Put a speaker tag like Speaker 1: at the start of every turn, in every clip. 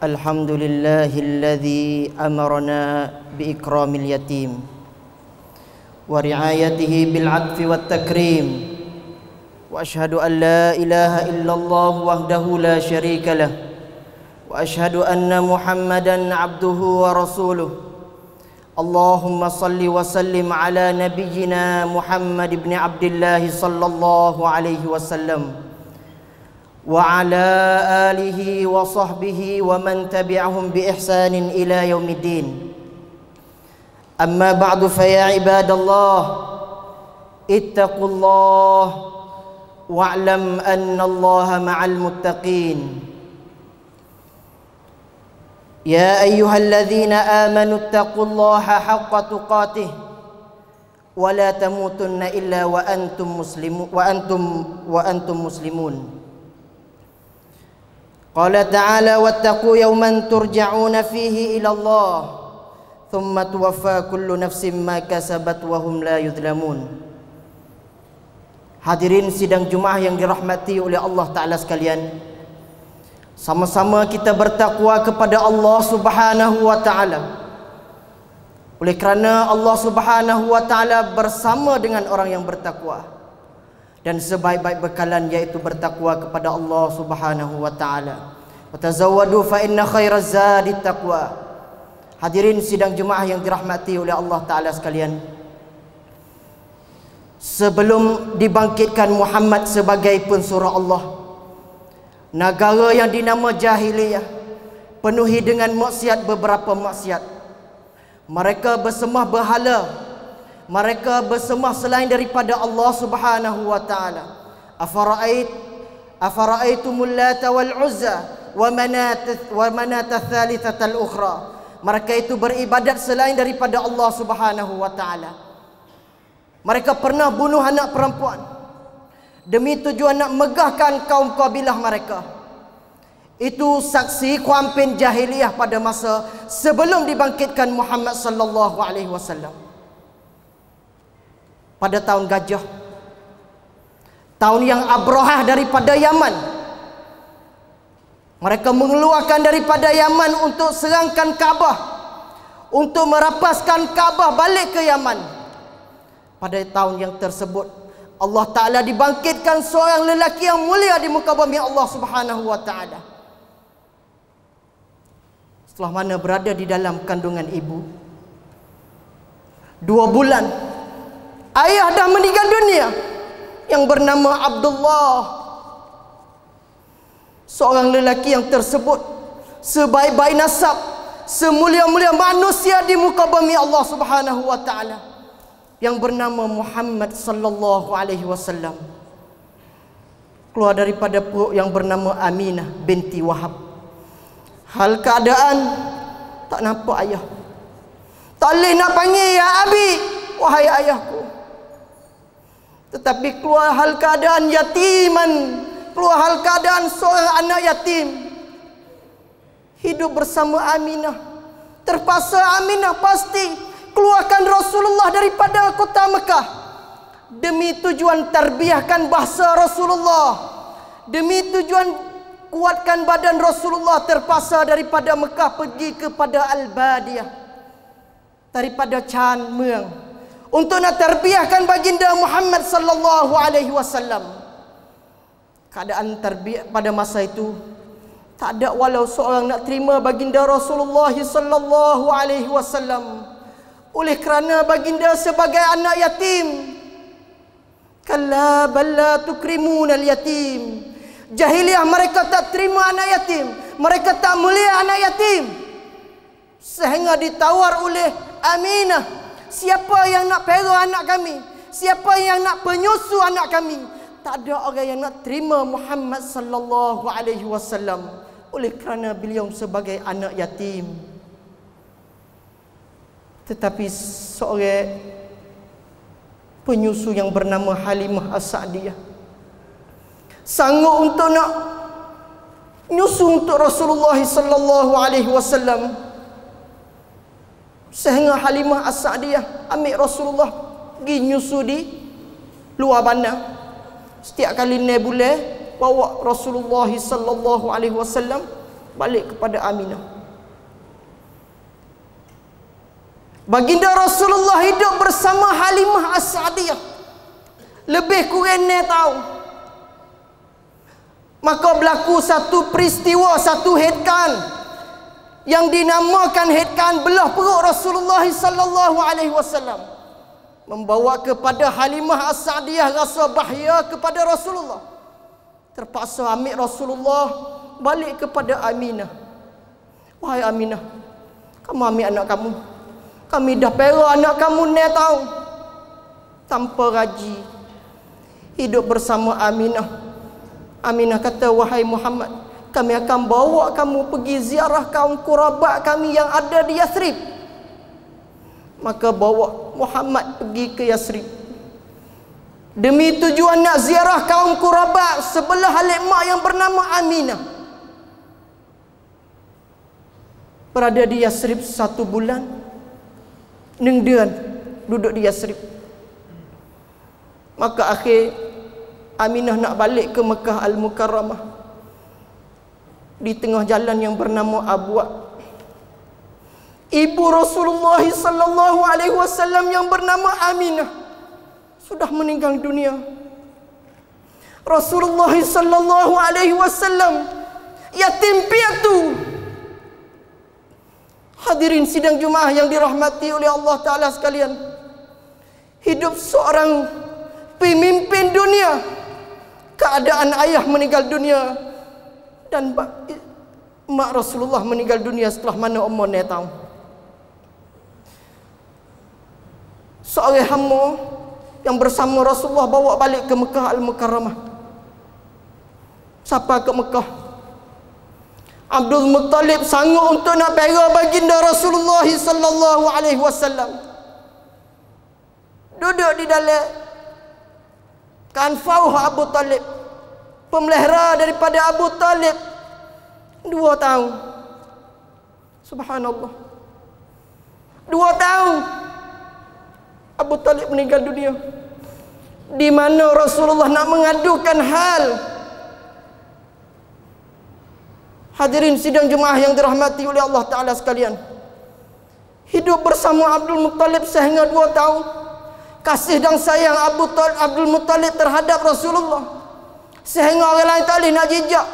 Speaker 1: الحمد لله الذي أمرنا بإكرام اليتيم ورعايته بالعطف والتكريم وأشهد أن لا إله إلا الله وحده لا شريك له وأشهد أن محمدا عبده ورسوله اللهم صل وسلم على نبينا محمد بن عبد الله صلى الله عليه وسلم وعلى آله وصحبه ومن تبعهم بإحسان إلى يوم الدين أما بعد فيا عباد الله اتقوا الله واعلم أن الله مع المتقين يا أيها الذين آمنوا اتقوا الله حق تقاته ولا تموتن إلا وأنتم مسلمون وأنتم وأنتم مسلمون قال تعالى واتقوا يوما ترجعون فيه الى الله ثم توفى كل نفس ما كسبت وهم لا يظلمون Hadirin sidang Jumaah yang dirahmati oleh Allah Taala sekalian. Sama-sama kita bertakwa kepada Allah Subhanahu wa taala. Oleh kerana Allah Subhanahu wa taala bersama dengan orang yang bertakwa. Dan sebaik-baik bekalan iaitu bertakwa kepada Allah Subhanahu wa taala. Watazawwadu fa inna khairaz zadi taqwa. Hadirin sidang jemaah yang dirahmati oleh Allah Taala sekalian. Sebelum dibangkitkan Muhammad sebagai pensuruh Allah, negara yang dinama Jahiliyah penuhi dengan maksiat beberapa maksiat. Mereka bersembah berhala. Mereka bersembah selain daripada Allah Subhanahu wa taala. Afara'ait afara'aitumul lata wal uzza wa manat wa manat al ukhra mereka itu beribadat selain daripada Allah Subhanahu wa taala mereka pernah bunuh anak perempuan demi tujuan nak megahkan kaum kabilah mereka itu saksi kuampin jahiliah pada masa sebelum dibangkitkan Muhammad sallallahu alaihi wasallam pada tahun gajah tahun yang abrohah daripada Yaman mereka mengeluarkan daripada Yaman untuk serangkan Kaabah. Untuk merapaskan Kaabah balik ke Yaman. Pada tahun yang tersebut, Allah Ta'ala dibangkitkan seorang lelaki yang mulia di muka bumi Allah Subhanahu Wa Ta'ala. Setelah mana berada di dalam kandungan ibu, dua bulan, ayah dah meninggal dunia yang bernama Abdullah Abdullah seorang lelaki yang tersebut sebaik-baik nasab semulia-mulia manusia di muka bumi Allah Subhanahu wa taala yang bernama Muhammad sallallahu alaihi wasallam keluar daripada perut yang bernama Aminah binti Wahab hal keadaan tak nampak ayah
Speaker 2: tak boleh nak panggil ya abi
Speaker 1: wahai ayahku tetapi keluar hal keadaan yatiman keluar hal keadaan seorang anak yatim hidup bersama Aminah terpaksa Aminah pasti keluarkan Rasulullah daripada kota Mekah demi tujuan terbiahkan bahasa Rasulullah demi tujuan kuatkan badan Rasulullah terpaksa daripada Mekah pergi kepada Al-Badiah daripada Chan Meng untuk nak terbiahkan baginda Muhammad sallallahu alaihi wasallam keadaan terbiak pada masa itu tak ada walau seorang nak terima baginda Rasulullah sallallahu alaihi wasallam oleh kerana baginda sebagai anak yatim kala balla tukrimun al yatim jahiliah mereka tak terima anak yatim mereka tak mulia anak yatim sehingga ditawar oleh Aminah siapa yang nak pera anak kami siapa yang nak penyusu anak kami tak ada orang yang nak terima Muhammad sallallahu alaihi wasallam oleh kerana beliau sebagai anak yatim. Tetapi seorang penyusu yang bernama Halimah As-Sa'diyah sanggup untuk nak nyusu untuk Rasulullah sallallahu alaihi wasallam sehingga Halimah As-Sa'diyah ambil Rasulullah pergi nyusu di luar bandar setiap kali ni boleh bawa Rasulullah sallallahu alaihi wasallam balik kepada Aminah. Baginda Rasulullah hidup bersama Halimah As-Sa'diyah. Lebih kurang ni tahu. Maka berlaku satu peristiwa, satu hitkan yang dinamakan hitkan belah perut Rasulullah sallallahu alaihi wasallam membawa kepada Halimah As-Sa'diyah rasa bahaya kepada Rasulullah. Terpaksa ambil Rasulullah balik kepada Aminah. Wahai Aminah, kamu ambil anak kamu. Kami dah pera anak kamu ni tahu. Tanpa raji. Hidup bersama Aminah. Aminah kata, wahai Muhammad, kami akan bawa kamu pergi ziarah kaum kurabat kami yang ada di Yathrib maka bawa Muhammad pergi ke Yasrib demi tujuan nak ziarah kaum Qurabat sebelah halik yang bernama Aminah berada di Yasrib satu bulan nengdian duduk di Yasrib maka akhir Aminah nak balik ke Mekah Al-Mukarramah di tengah jalan yang bernama Abu'ah ibu Rasulullah sallallahu alaihi wasallam yang bernama Aminah sudah meninggal dunia. Rasulullah sallallahu alaihi wasallam yatim piatu. Hadirin sidang Jumat yang dirahmati oleh Allah taala sekalian. Hidup seorang pemimpin dunia keadaan ayah meninggal dunia dan mak Rasulullah meninggal dunia setelah mana umurnya tahu. seorang hamba yang bersama Rasulullah bawa balik ke Mekah Al-Mukarramah. Siapa ke Mekah? Abdul Muttalib sanggup untuk nak bera baginda Rasulullah sallallahu alaihi wasallam. Duduk di dalam kanfauh Abu Talib. Pemelihara daripada Abu Talib. Dua tahun. Subhanallah. Dua tahun. Abu Talib meninggal dunia di mana Rasulullah nak mengadukan hal hadirin sidang jemaah yang dirahmati oleh Allah Ta'ala sekalian hidup bersama Abdul Muttalib sehingga dua tahun kasih dan sayang Abu Talib, Abdul Muttalib terhadap Rasulullah sehingga orang lain tak boleh nak jejak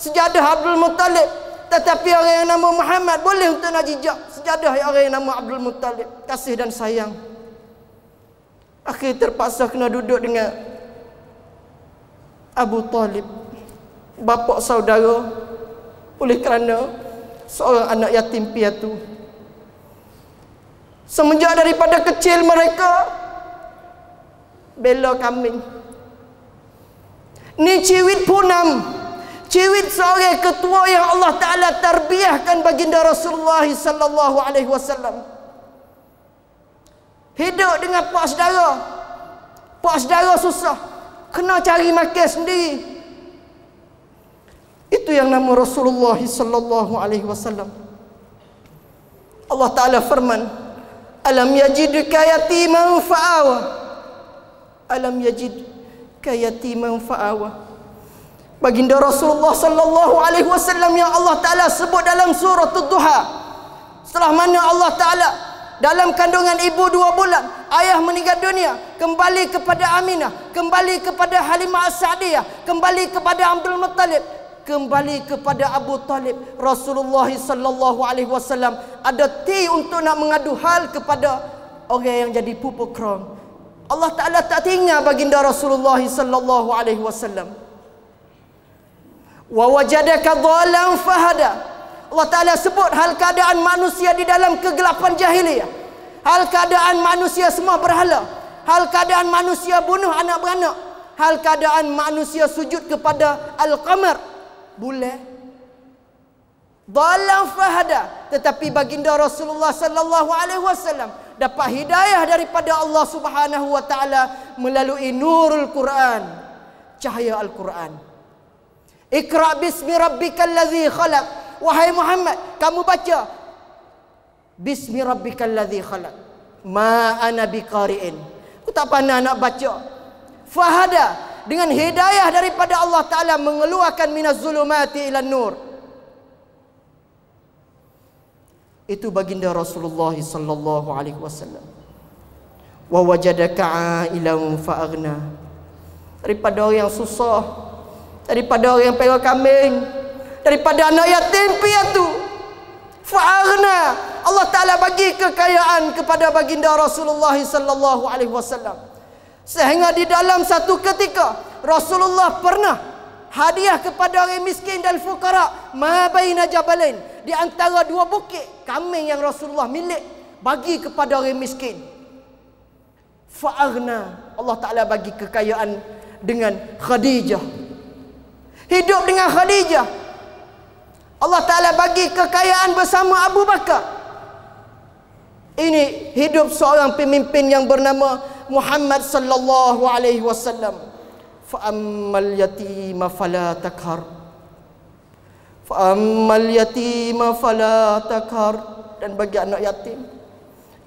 Speaker 1: sejadah Abdul Muttalib tetapi orang yang nama Muhammad boleh untuk nak jejak sejadah orang yang nama Abdul Muttalib kasih dan sayang Akhir terpaksa kena duduk dengan Abu Talib Bapak saudara Oleh kerana Seorang anak yatim piatu Semenjak daripada kecil mereka Bela kami Ni ciwit punam Ciwit seorang ketua yang Allah Ta'ala Tarbiahkan baginda Rasulullah Sallallahu alaihi wasallam. Hidup dengan pak saudara. Pak saudara susah. Kena cari makan sendiri. Itu yang nama Rasulullah sallallahu alaihi wasallam. Allah Taala firman, "Alam yajidka yatiman fa'awa?" Alam yajid ka yatiman fa'awa? Baginda Rasulullah sallallahu alaihi wasallam yang Allah Taala sebut dalam surah Ad-Duha. Setelah mana Allah Taala dalam kandungan ibu dua bulan ayah meninggal dunia kembali kepada Aminah kembali kepada Halimah As-Sa'diyah kembali kepada Abdul Muttalib kembali kepada Abu Talib Rasulullah sallallahu alaihi wasallam ada ti untuk nak mengadu hal kepada orang yang jadi pupuk krom Allah Taala tak tinggal baginda Rasulullah sallallahu alaihi wasallam wa wajadaka dhalan fahada Allah Ta'ala sebut hal keadaan manusia di dalam kegelapan jahiliyah. Hal keadaan manusia semua berhala. Hal keadaan manusia bunuh anak beranak. Hal keadaan manusia sujud kepada Al-Qamar. boleh, Dalam fahada. Tetapi baginda Rasulullah Sallallahu Alaihi Wasallam dapat hidayah daripada Allah Subhanahu Wa Taala melalui nurul Quran, cahaya Al Quran. Ikra bismi rabbikal ladhi khalaq. Wahai Muhammad, kamu baca Bismi rabbikal ladzi khalaq. Ma ana biqari'in. Aku tak pandai nak baca. Fahada dengan hidayah daripada Allah Taala mengeluarkan minaz zulumati ila nur. Itu baginda Rasulullah sallallahu alaihi wasallam. Wa wajadaka ilam fa agna. Daripada orang yang susah, daripada orang yang pegang kambing, daripada anak yatim piatu fa'arna Allah Taala bagi kekayaan kepada baginda Rasulullah sallallahu alaihi wasallam sehingga di dalam satu ketika Rasulullah pernah hadiah kepada orang miskin dan fukara ma baina jabalain di antara dua bukit kambing yang Rasulullah milik bagi kepada orang miskin fa'arna Allah Taala bagi kekayaan dengan Khadijah hidup dengan Khadijah Allah Ta'ala bagi kekayaan bersama Abu Bakar ini hidup seorang pemimpin yang bernama Muhammad sallallahu alaihi wasallam. Fa ammal yatima fala takhar. Fa ammal yatima fala takhar dan bagi anak yatim.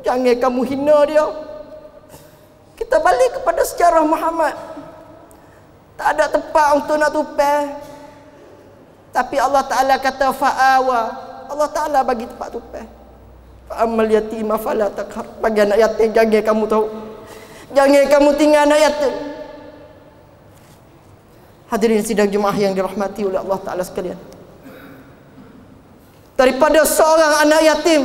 Speaker 1: Jangan kamu hina dia. Kita balik kepada sejarah Muhammad. Tak ada tempat untuk nak tupai. Tapi Allah Ta'ala kata fa'awa. Allah Ta'ala bagi tempat tu. Fa'amal yatim afala takhar. Bagi anak yatim, jangan kamu tahu. Jangan kamu tinggal anak yatim. Hadirin sidang jemaah yang dirahmati oleh Allah Ta'ala sekalian. Daripada seorang anak yatim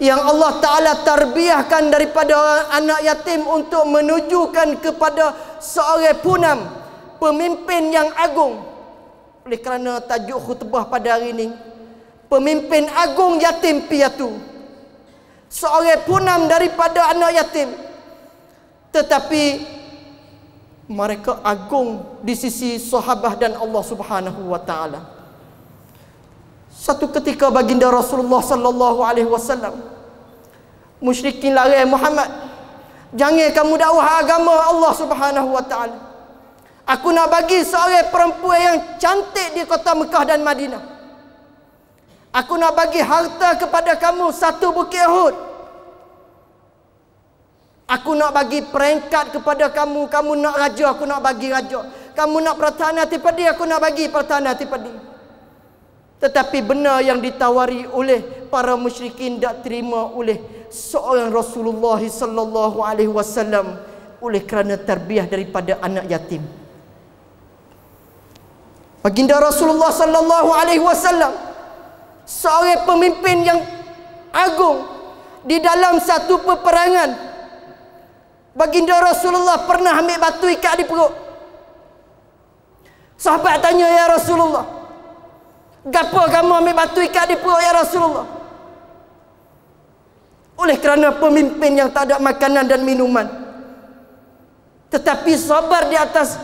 Speaker 1: yang Allah Ta'ala terbiahkan daripada orang anak yatim untuk menunjukkan kepada seorang punam pemimpin yang agung oleh kerana tajuk khutbah pada hari ini pemimpin agung yatim piatu seorang punam daripada anak yatim tetapi mereka agung di sisi sahabah dan Allah Subhanahu wa taala satu ketika baginda Rasulullah sallallahu alaihi wasallam musyrikin larang eh, Muhammad jangan kamu dakwah agama Allah Subhanahu wa taala Aku nak bagi seorang perempuan yang cantik di kota Mekah dan Madinah. Aku nak bagi harta kepada kamu satu bukit Uhud. Aku nak bagi peringkat kepada kamu. Kamu nak raja, aku nak bagi raja. Kamu nak pertahanan tipadi, aku nak bagi pertahanan tipadi. Tetapi benar yang ditawari oleh para musyrikin tak terima oleh seorang Rasulullah SAW. oleh kerana terbiah daripada anak yatim. Baginda Rasulullah sallallahu alaihi wasallam seorang pemimpin yang agung di dalam satu peperangan Baginda Rasulullah pernah ambil batu ikat di perut Sahabat tanya ya Rasulullah Gapa kamu ambil batu ikat di perut ya Rasulullah Oleh kerana pemimpin yang tak ada makanan dan minuman Tetapi sabar di atas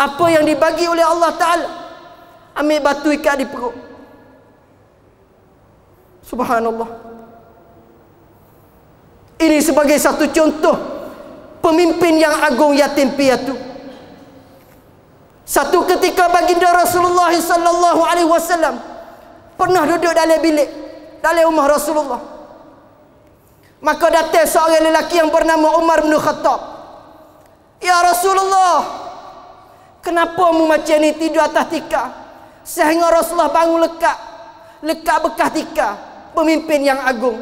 Speaker 1: apa yang dibagi oleh Allah Ta'ala Ambil batu ikat di perut Subhanallah Ini sebagai satu contoh Pemimpin yang agung yatim piatu Satu ketika baginda Rasulullah Sallallahu Alaihi Wasallam Pernah duduk dalam bilik Dalam rumah Rasulullah Maka datang seorang lelaki yang bernama Umar bin Khattab Ya Rasulullah Ya Rasulullah Kenapa mu macam ni tidur atas tikar? Sehingga Rasulullah bangun lekat. Lekat bekas tika, Pemimpin yang agung.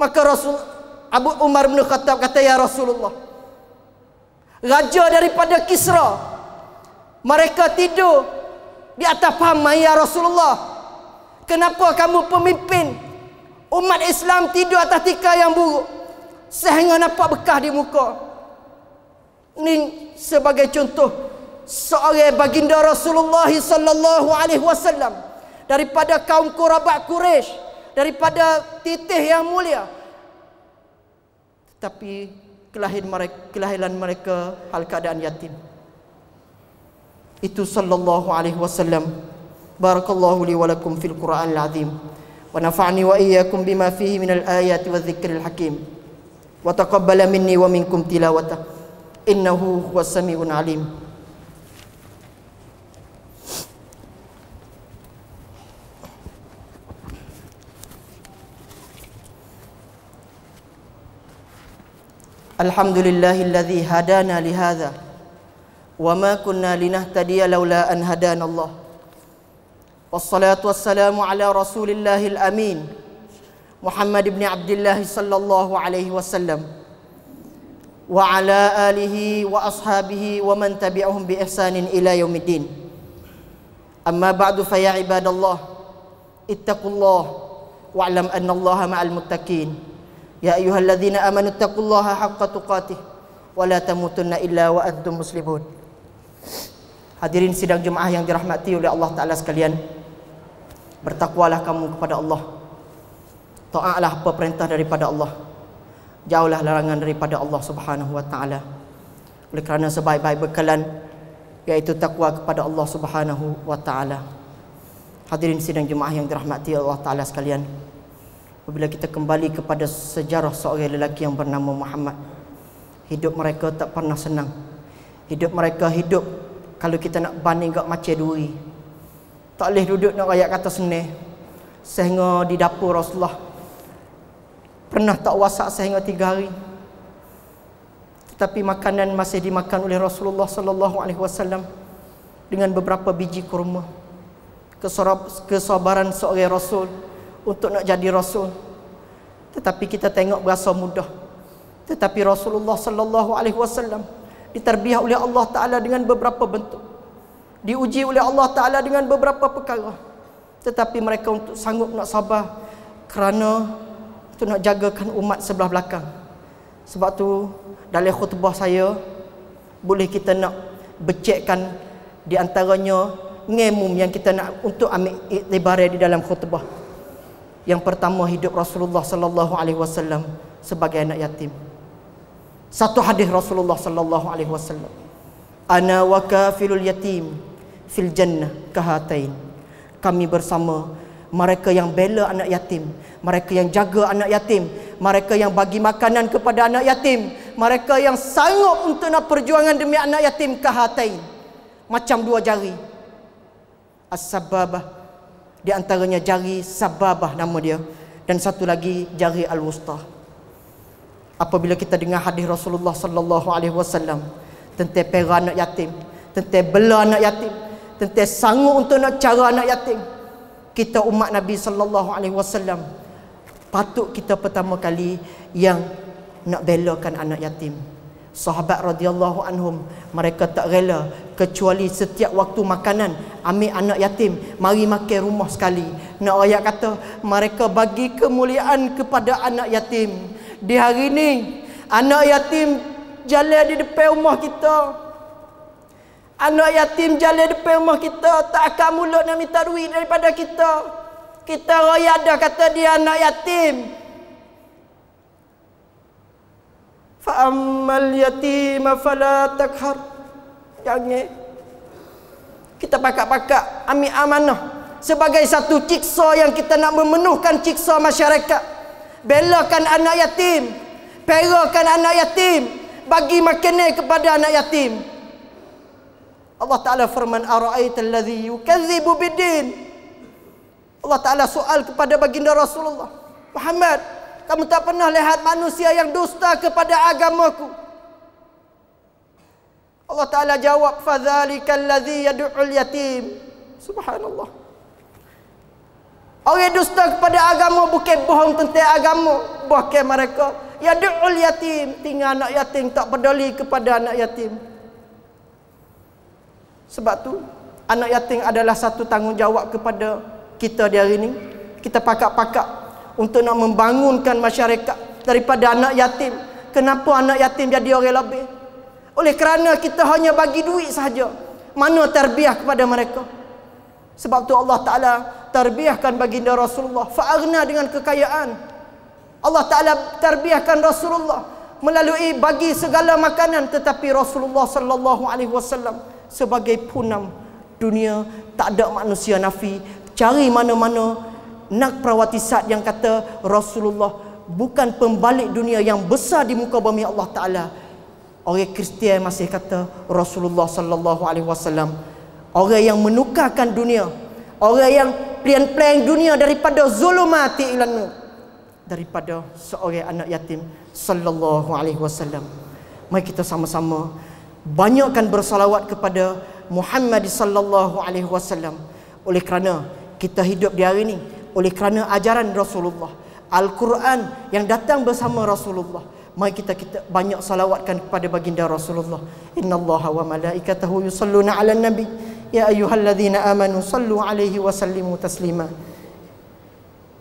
Speaker 1: Maka Rasul Abu Umar bin Khattab kata, Ya Rasulullah. Raja daripada Kisra. Mereka tidur di atas pamai Ya Rasulullah. Kenapa kamu pemimpin? Umat Islam tidur atas tika yang buruk. Sehingga nampak bekas di muka. Muka. Ini sebagai contoh seorang baginda Rasulullah sallallahu alaihi wasallam daripada kaum Qurabah Quraisy, daripada titih yang mulia. Tetapi kelahiran mereka, kelahiran mereka hal keadaan yatim. Itu sallallahu alaihi wasallam. Barakallahu li wa lakum fil Qur'anil azim. Wa nafa'ni wa iyyakum bima fihi min minal ayati wadh-dhikril hakim. Wa taqabbala minni wa minkum tilawatahu. إنه هو السميع العليم الحمد لله الذي هدانا لهذا وما كنا لنهتدي لولا أن هدانا الله والصلاة والسلام على رسول الله الأمين محمد بن عبد الله صلى الله عليه وسلم wa ala alihi wa ashabihi wa man tabi'ahum bi ihsanin ila yaumiddin amma ba'du fa ya ibadallah ittaqullah wa alam anna allaha ma'al muttaqin ya ayyuhalladhina amanu ittaqullaha haqqa tuqatih wa la tamutunna illa wa antum muslimun hadirin sidang jemaah yang dirahmati oleh Allah taala sekalian bertakwalah kamu kepada Allah taatlah apa perintah daripada Allah jauhlah larangan daripada Allah Subhanahu wa taala oleh kerana sebaik-baik bekalan yaitu takwa kepada Allah Subhanahu wa taala hadirin sidang jemaah yang dirahmati Allah taala sekalian apabila kita kembali kepada sejarah seorang lelaki yang bernama Muhammad hidup mereka tak pernah senang hidup mereka hidup kalau kita nak banding gak macam duri tak boleh duduk nak rakyat kata senih sehingga di dapur Rasulullah pernah tak wasak sehingga tiga hari tetapi makanan masih dimakan oleh Rasulullah sallallahu alaihi wasallam dengan beberapa biji kurma Kesorab, kesabaran seorang rasul untuk nak jadi rasul tetapi kita tengok berasa mudah tetapi Rasulullah sallallahu alaihi wasallam diterbiah oleh Allah taala dengan beberapa bentuk diuji oleh Allah taala dengan beberapa perkara tetapi mereka untuk sanggup nak sabar kerana tu nak jagakan umat sebelah belakang sebab tu dalam khutbah saya boleh kita nak becekkan di antaranya ngemum yang kita nak untuk ambil iktibar di dalam khutbah yang pertama hidup Rasulullah sallallahu alaihi wasallam sebagai anak yatim satu hadis Rasulullah sallallahu alaihi wasallam ana wa kafilul yatim fil jannah kahatain kami bersama mereka yang bela anak yatim, mereka yang jaga anak yatim, mereka yang bagi makanan kepada anak yatim, mereka yang sanggup untuk nak perjuangan demi anak yatim ke Macam dua jari. As-sababah di antaranya jari sababah nama dia dan satu lagi jari al-wusta. Apabila kita dengar hadis Rasulullah sallallahu alaihi wasallam tentang peran anak yatim, tentang bela anak yatim, tentang sanggup untuk nak cara anak yatim, kita umat Nabi sallallahu alaihi wasallam patut kita pertama kali yang nak belakan anak yatim. Sahabat radhiyallahu anhum mereka tak rela kecuali setiap waktu makanan ambil anak yatim mari makan rumah sekali. Nak ayat kata mereka bagi kemuliaan kepada anak yatim. Di hari ini anak yatim jalan di depan rumah kita. Anak yatim jalan depan rumah kita tak akan mulut nak minta duit daripada kita. Kita royak ada kata dia anak yatim. Fa ammal yatima fala takhar. Jangan. Kita pakak-pakak ambil amanah sebagai satu ciksa yang kita nak memenuhkan ciksa masyarakat. Belakan anak yatim. Perakan anak yatim. Bagi makanan kepada Anak yatim. Allah Ta'ala firman Ara'ayta alladhi yukadzibu bidin Allah Ta'ala soal kepada baginda Rasulullah Muhammad Kamu tak pernah lihat manusia yang dusta kepada agamaku Allah Ta'ala jawab Fadhalika alladhi yadu'ul yatim Subhanallah Orang dusta kepada agama bukan bohong tentang agama Bukan mereka Yadu'ul yatim Tinggal anak yatim tak peduli kepada anak yatim sebab tu anak yatim adalah satu tanggungjawab kepada kita di hari ini. Kita pakak-pakak untuk nak membangunkan masyarakat daripada anak yatim. Kenapa anak yatim jadi orang lebih? Oleh kerana kita hanya bagi duit saja. Mana terbiah kepada mereka? Sebab tu Allah Taala terbiahkan baginda Rasulullah fa'agna dengan kekayaan. Allah Taala terbiahkan Rasulullah melalui bagi segala makanan tetapi Rasulullah sallallahu alaihi wasallam sebagai punam dunia tak ada manusia nafi cari mana-mana nak perawati saat yang kata Rasulullah bukan pembalik dunia yang besar di muka bumi Allah Taala orang Kristian masih kata Rasulullah sallallahu alaihi wasallam orang yang menukarkan dunia orang yang plan-plan dunia daripada zulumati ila daripada seorang anak yatim sallallahu alaihi wasallam mari kita sama-sama banyakkan bersalawat kepada Muhammad sallallahu alaihi wasallam oleh kerana kita hidup di hari ini oleh kerana ajaran Rasulullah Al-Quran yang datang bersama Rasulullah mari kita kita banyak salawatkan kepada baginda Rasulullah innallaha wa malaikatahu yusalluna ala nabi ya ayyuhalladzina amanu sallu alaihi wa sallimu taslima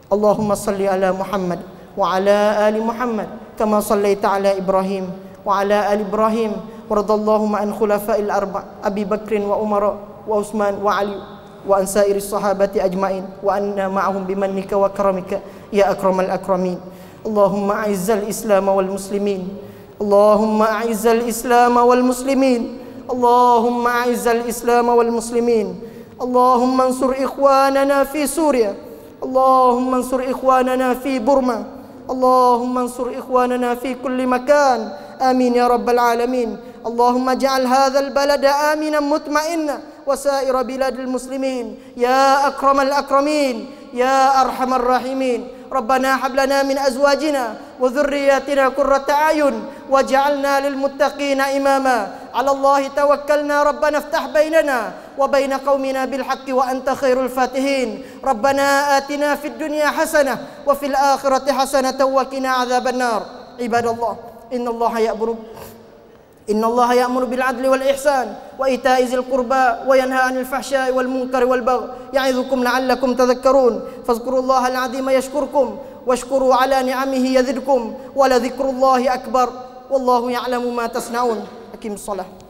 Speaker 1: Allahumma salli ala Muhammad wa ala ali Muhammad kama sallaita ala Ibrahim wa ala ali Ibrahim ورضى اللهم عن خلفاء الأربع أبي بكر وعمر وعثمان وعلي وعن سائر الصحابة أجمعين وأن معهم بمنك وكرمك يا أكرم الأكرمين اللهم أعز الإسلام والمسلمين اللهم أعز الإسلام والمسلمين اللهم أعز الإسلام والمسلمين اللهم انصر إخواننا في سوريا اللهم انصر إخواننا في برما اللهم انصر إخواننا في كل مكان آمين يا رب العالمين اللهم اجعل هذا البلد آمنا مطمئنا وسائر بلاد المسلمين يا أكرم الأكرمين يا أرحم الراحمين ربنا هب لنا من أزواجنا وذرياتنا قرة أعين واجعلنا للمتقين إماما على الله توكلنا ربنا افتح بيننا وبين قومنا بالحق وأنت خير الفاتحين ربنا آتنا في الدنيا حسنة وفي الآخرة حسنة وقنا عذاب النار عباد الله إن الله يأمر إن الله يأمر بالعدل والإحسان وإيتاء ذي القربى وينهى عن الفحشاء والمنكر والبغي يعظكم لعلكم تذكرون فاذكروا الله العظيم يشكركم واشكروا على نعمه يزدكم ولذكر الله أكبر والله يعلم ما تصنعون أقيم الصلاة